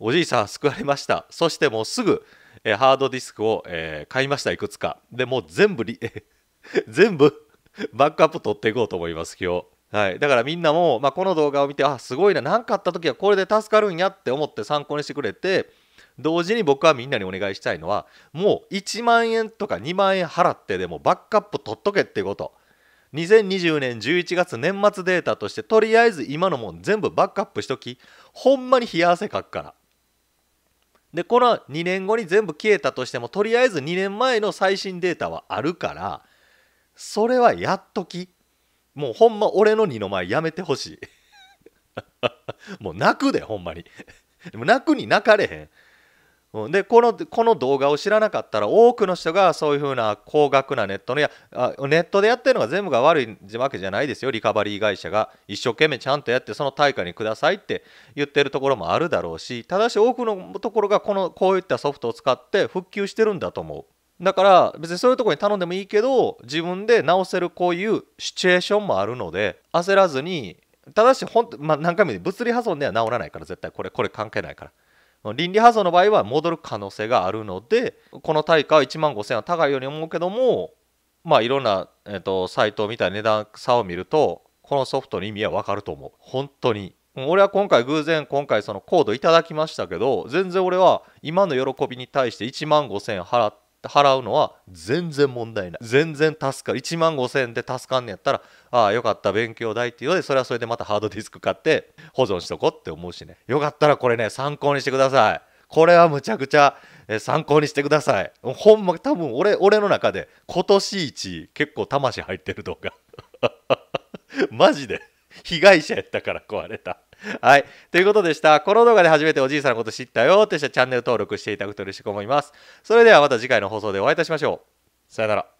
おじいさん救われました。そしてもうすぐ、えー、ハードディスクを、えー、買いました、いくつか。で、もう全部リ、え 全部バックアップ取っていこうと思います、今日。はい、だからみんなも、まあ、この動画を見てあすごいな何かあった時はこれで助かるんやって思って参考にしてくれて同時に僕はみんなにお願いしたいのはもう1万円とか2万円払ってでもバックアップ取っとけってこと2020年11月年末データとしてとりあえず今のもん全部バックアップしときほんまに冷や汗かくからでこの2年後に全部消えたとしてもとりあえず2年前の最新データはあるからそれはやっときもうほんま俺の二の前やめてほしい もう泣くでほんまにでも泣くに泣かれへんうん、でこのこの動画を知らなかったら多くの人がそういうふうな高額なネットのやあネットでやってるのが全部が悪いわけじゃないですよリカバリー会社が一生懸命ちゃんとやってその対価にくださいって言ってるところもあるだろうしただし多くのところがこのこういったソフトを使って復旧してるんだと思うだから別にそういうところに頼んでもいいけど自分で直せるこういうシチュエーションもあるので焦らずにただし本当、まあ、何回も言う物理破損では治らないから絶対これこれ関係ないから。倫理破損の場合は戻る可能性があるのでこの対価は1万5000円は高いように思うけどもまあいろんな、えー、とサイトみたいな値段差を見るとこのソフトの意味は分かると思う本当に俺は今回偶然今回そのコードいただきましたけど全然俺は今の喜びに対して1万5000円払って払うのは全然問題ない全然助かる1万5000円で助かんねやったらああよかった勉強代っていうのでそれはそれでまたハードディスク買って保存しとこうって思うしねよかったらこれね参考にしてくださいこれはむちゃくちゃ参考にしてくださいほんま多分俺俺の中で今年一結構魂入ってる動画 マジで被害者やったから壊れた。はい。ということでした。この動画で初めておじいさんのこと知ったよって人はチャンネル登録していただくと嬉しく思います。それではまた次回の放送でお会いいたしましょう。さよなら。